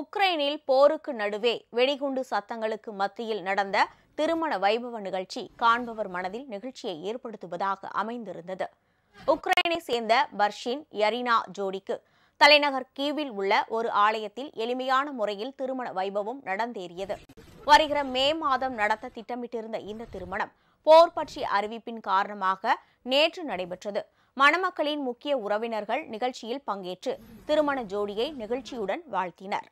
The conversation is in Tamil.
உக்ரைனில் போருக்கு நடுவே வெடிகுண்டு சத்தங்களுக்கு மத்தியில் நடந்த திருமண வைபவ நிகழ்ச்சி காண்பவர் மனதில் நிகழ்ச்சியை ஏற்படுத்துவதாக அமைந்திருந்தது உக்ரைனை சேர்ந்த பர்ஷின் யரினா ஜோடிக்கு தலைநகர் கீவில் உள்ள ஒரு ஆலயத்தில் எளிமையான முறையில் திருமண வைபவம் நடந்தேறியது வருகிற மே மாதம் நடத்த திட்டமிட்டிருந்த இந்த திருமணம் போர் பற்றி அறிவிப்பின் காரணமாக நேற்று நடைபெற்றது மணமக்களின் முக்கிய உறவினர்கள் நிகழ்ச்சியில் பங்கேற்று திருமண ஜோடியை நிகழ்ச்சியுடன் வாழ்த்தினர்